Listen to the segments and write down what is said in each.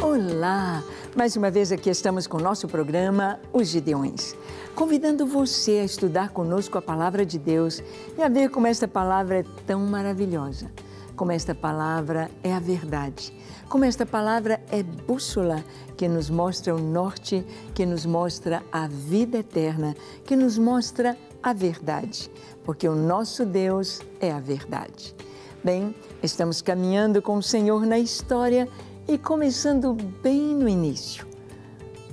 Olá! Mais uma vez aqui estamos com o nosso programa Os Gideões, convidando você a estudar conosco a palavra de Deus e a ver como esta palavra é tão maravilhosa, como esta palavra é a verdade, como esta palavra é bússola que nos mostra o norte, que nos mostra a vida eterna, que nos mostra a verdade, porque o nosso Deus é a verdade. Bem, estamos caminhando com o Senhor na história e começando bem no início.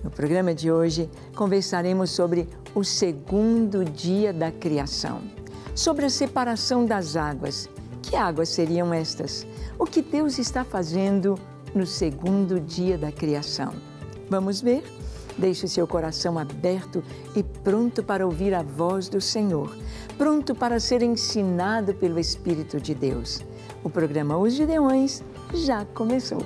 No programa de hoje, conversaremos sobre o segundo dia da criação, sobre a separação das águas. Que águas seriam estas? O que Deus está fazendo no segundo dia da criação? Vamos ver? Deixe seu coração aberto e pronto para ouvir a voz do Senhor, pronto para ser ensinado pelo Espírito de Deus. O programa Os Gideões já começou.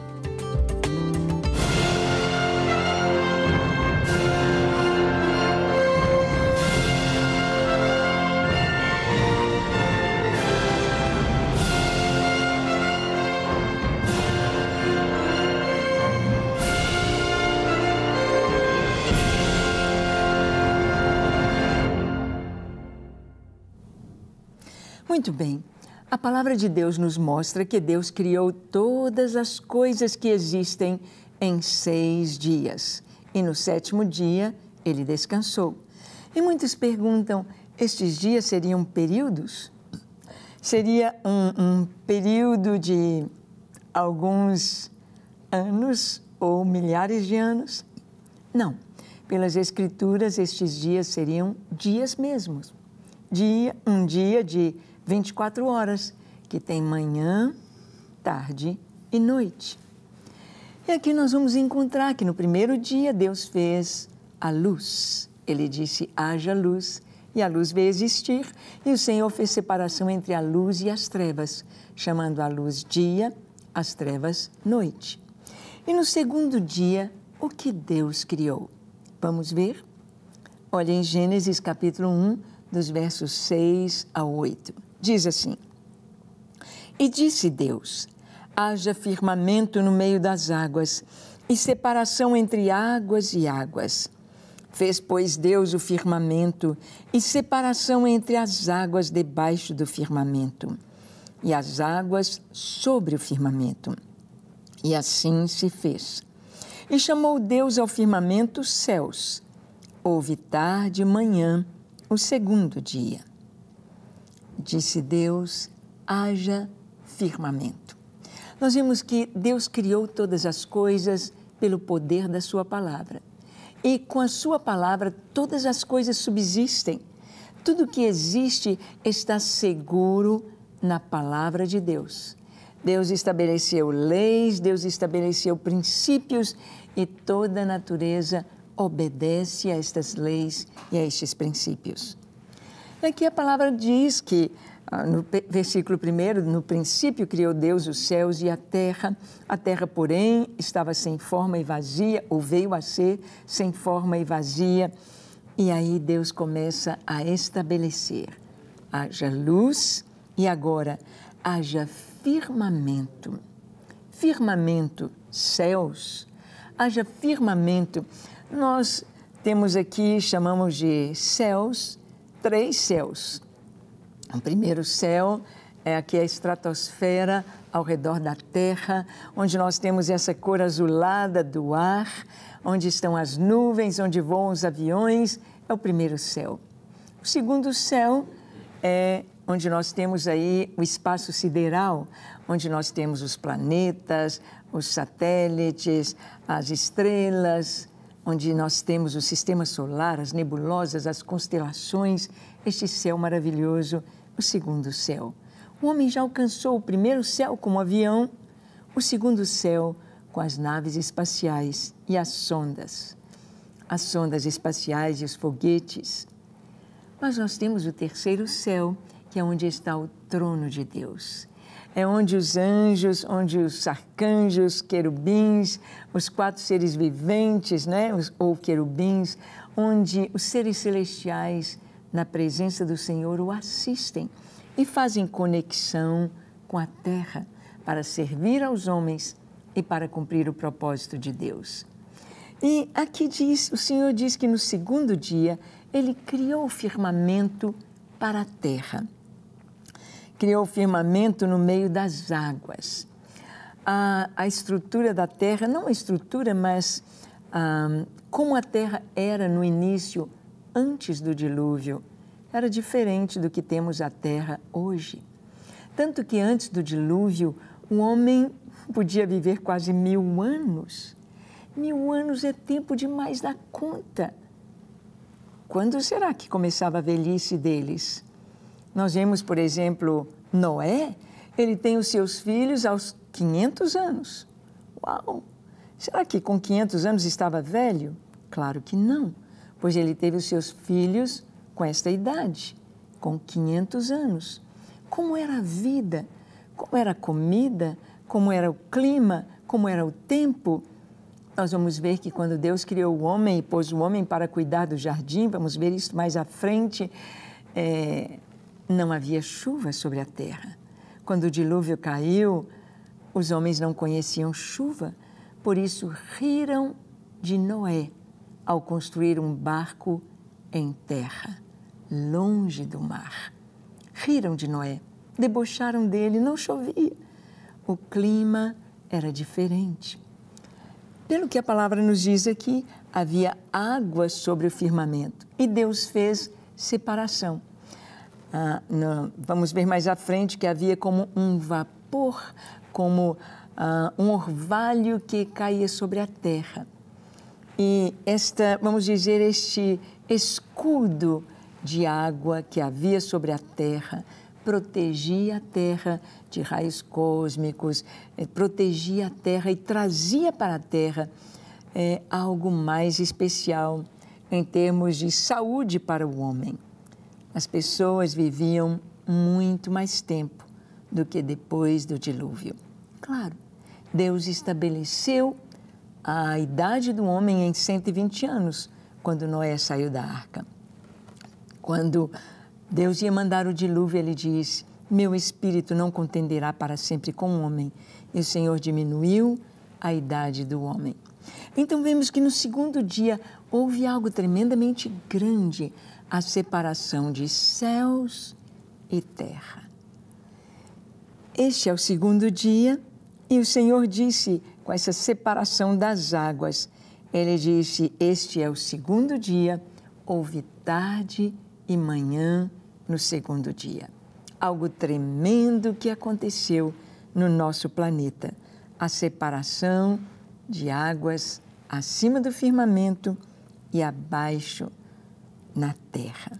Muito bem. A palavra de Deus nos mostra que Deus criou todas as coisas que existem em seis dias. E no sétimo dia, ele descansou. E muitos perguntam: estes dias seriam períodos? Seria um, um período de alguns anos ou milhares de anos? Não. Pelas Escrituras, estes dias seriam dias mesmos. Dia, um dia de 24 horas, que tem manhã, tarde e noite. E aqui nós vamos encontrar que no primeiro dia Deus fez a luz. Ele disse: haja luz, e a luz veio existir, e o Senhor fez separação entre a luz e as trevas, chamando a luz dia, as trevas noite. E no segundo dia, o que Deus criou? Vamos ver? Olha em Gênesis capítulo 1, dos versos 6 a 8. Diz assim: E disse Deus: haja firmamento no meio das águas e separação entre águas e águas. Fez, pois, Deus o firmamento e separação entre as águas debaixo do firmamento e as águas sobre o firmamento. E assim se fez. E chamou Deus ao firmamento céus. Houve tarde e manhã, o segundo dia disse Deus, haja firmamento. Nós vimos que Deus criou todas as coisas pelo poder da Sua palavra. E com a Sua palavra, todas as coisas subsistem. Tudo que existe está seguro na palavra de Deus. Deus estabeleceu leis, Deus estabeleceu princípios e toda a natureza obedece a estas leis e a estes princípios. Aqui a palavra diz que, ah, no versículo 1, no princípio criou Deus os céus e a terra. A terra, porém, estava sem forma e vazia, ou veio a ser sem forma e vazia. E aí Deus começa a estabelecer: haja luz e agora haja firmamento. Firmamento, céus. Haja firmamento. Nós temos aqui, chamamos de céus, três céus. O primeiro céu é aqui a estratosfera ao redor da Terra, onde nós temos essa cor azulada do ar, onde estão as nuvens, onde voam os aviões, é o primeiro céu. O segundo céu é onde nós temos aí o espaço sideral, onde nós temos os planetas, os satélites, as estrelas, onde nós temos o sistema solar, as nebulosas, as constelações, este céu maravilhoso, o segundo céu. O homem já alcançou o primeiro céu com o avião, o segundo céu com as naves espaciais e as sondas. As sondas espaciais e os foguetes. Mas nós temos o terceiro céu, que é onde está o trono de Deus é onde os anjos, onde os arcanjos, querubins, os quatro seres viventes, né, os, ou querubins, onde os seres celestiais, na presença do Senhor, o assistem e fazem conexão com a terra para servir aos homens e para cumprir o propósito de Deus. E aqui diz, o Senhor diz que no segundo dia ele criou o firmamento para a terra criou o firmamento no meio das águas. A, a estrutura da terra, não a estrutura, mas como a terra era no início, antes do dilúvio, era diferente do que temos a terra hoje. Tanto que antes do dilúvio, o um homem podia viver quase mil anos. Mil anos é tempo demais da conta. Quando será que começava a velhice deles? Nós vemos, por exemplo, Noé, ele tem os seus filhos aos 500 anos. Uau! Será que com 500 anos estava velho? Claro que não, pois ele teve os seus filhos com esta idade, com 500 anos. Como era a vida? Como era a comida? Como era o clima? Como era o tempo? Nós vamos ver que quando Deus criou o homem e pôs o homem para cuidar do jardim, vamos ver isso mais à frente. É, não havia chuva sobre a terra. Quando o dilúvio caiu, os homens não conheciam chuva, por isso riram de Noé ao construir um barco em terra, longe do mar. Riram de Noé, debocharam dele, não chovia. O clima era diferente. Pelo que a palavra nos diz aqui, havia água sobre o firmamento e Deus fez separação ah, vamos ver mais à frente que havia como um vapor, como ah, um orvalho que caía sobre a terra. E esta, vamos dizer, este escudo de água que havia sobre a terra protegia a terra de raios cósmicos, eh, protegia a terra e trazia para a terra é, algo mais especial em termos de saúde para o homem as pessoas viviam muito mais tempo do que depois do dilúvio. Claro, Deus estabeleceu a idade do homem em 120 anos, quando Noé saiu da arca. Quando Deus ia mandar o dilúvio, ele disse: Meu espírito não contenderá para sempre com o homem. E o Senhor diminuiu a idade do homem. Então vemos que no segundo dia houve algo tremendamente grande a separação de céus e terra. Este é o segundo dia e o Senhor disse, com essa separação das águas, ele disse: Este é o segundo dia, houve tarde e manhã no segundo dia. Algo tremendo que aconteceu no nosso planeta: a separação de águas acima do firmamento e abaixo na terra.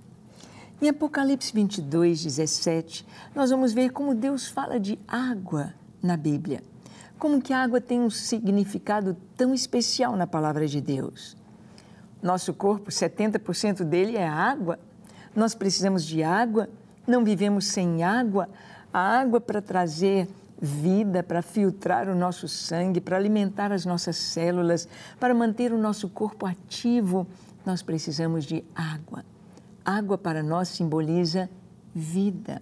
Em Apocalipse 22, 17, nós vamos ver como Deus fala de água na Bíblia. Como que a água tem um significado tão especial na palavra de Deus. Nosso corpo, 70% dele é água. Nós precisamos de água, não vivemos sem água. A água para trazer vida, para filtrar o nosso sangue, para alimentar as nossas células, para manter o nosso corpo ativo nós precisamos de água. Água para nós simboliza vida.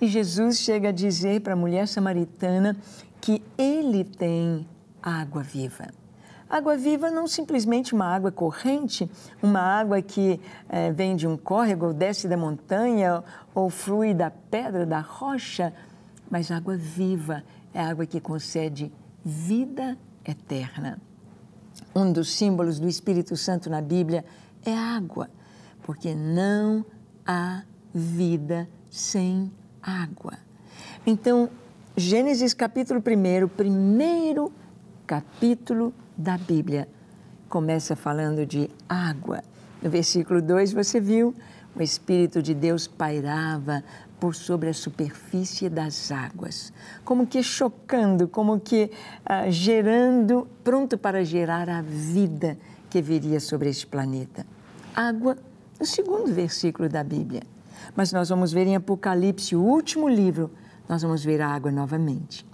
E Jesus chega a dizer para a mulher samaritana que ele tem água viva. Água viva não simplesmente uma água corrente, uma água que é, vem de um córrego, desce da montanha, ou flui da pedra, da rocha, mas água viva é água que concede vida eterna um dos símbolos do Espírito Santo na Bíblia é a água, porque não há vida sem água. Então, Gênesis capítulo 1, primeiro capítulo da Bíblia, começa falando de água. No versículo 2 você viu, o Espírito de Deus pairava por sobre a superfície das águas, como que chocando, como que ah, gerando, pronto para gerar a vida que viria sobre este planeta. Água, o segundo versículo da Bíblia. Mas nós vamos ver em Apocalipse, o último livro, nós vamos ver a água novamente.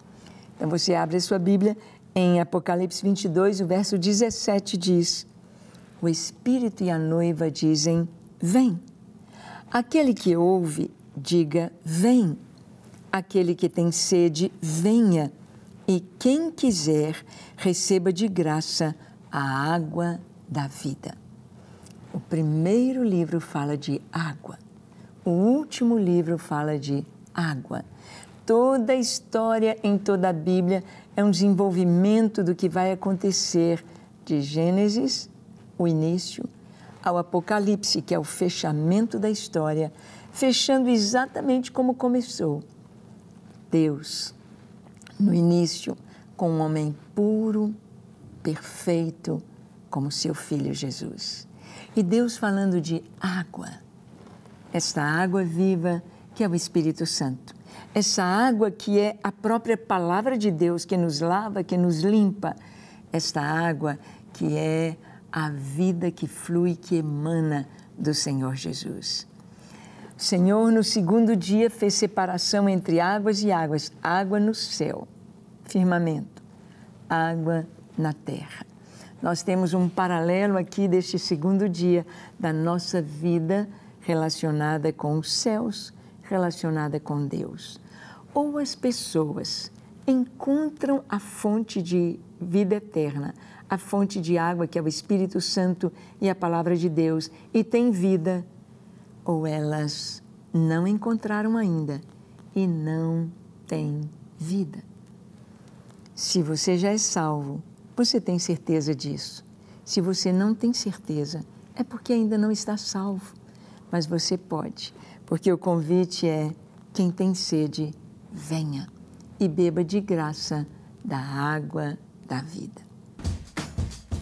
Então você abre a sua Bíblia em Apocalipse 22, o verso 17 diz: O Espírito e a noiva dizem: Vem. Aquele que ouve, diga: Vem. Aquele que tem sede, venha. E quem quiser, receba de graça a água da vida. O primeiro livro fala de água. O último livro fala de água. Toda a história em toda a Bíblia é um desenvolvimento do que vai acontecer de Gênesis, o início, ao Apocalipse, que é o fechamento da história, fechando exatamente como começou. Deus, no início, com um homem puro, perfeito, como seu filho Jesus. E Deus falando de água, esta água viva que é o Espírito Santo. Essa água que é a própria palavra de Deus que nos lava, que nos limpa. Esta água que é a vida que flui, que emana do Senhor Jesus. O Senhor, no segundo dia, fez separação entre águas e águas: água no céu, firmamento, água na terra. Nós temos um paralelo aqui deste segundo dia da nossa vida relacionada com os céus, relacionada com Deus. Ou as pessoas encontram a fonte de vida eterna a fonte de água, que é o Espírito Santo e a palavra de Deus, e tem vida, ou elas não encontraram ainda e não têm vida. Se você já é salvo, você tem certeza disso. Se você não tem certeza, é porque ainda não está salvo. Mas você pode, porque o convite é: quem tem sede, venha e beba de graça da água da vida.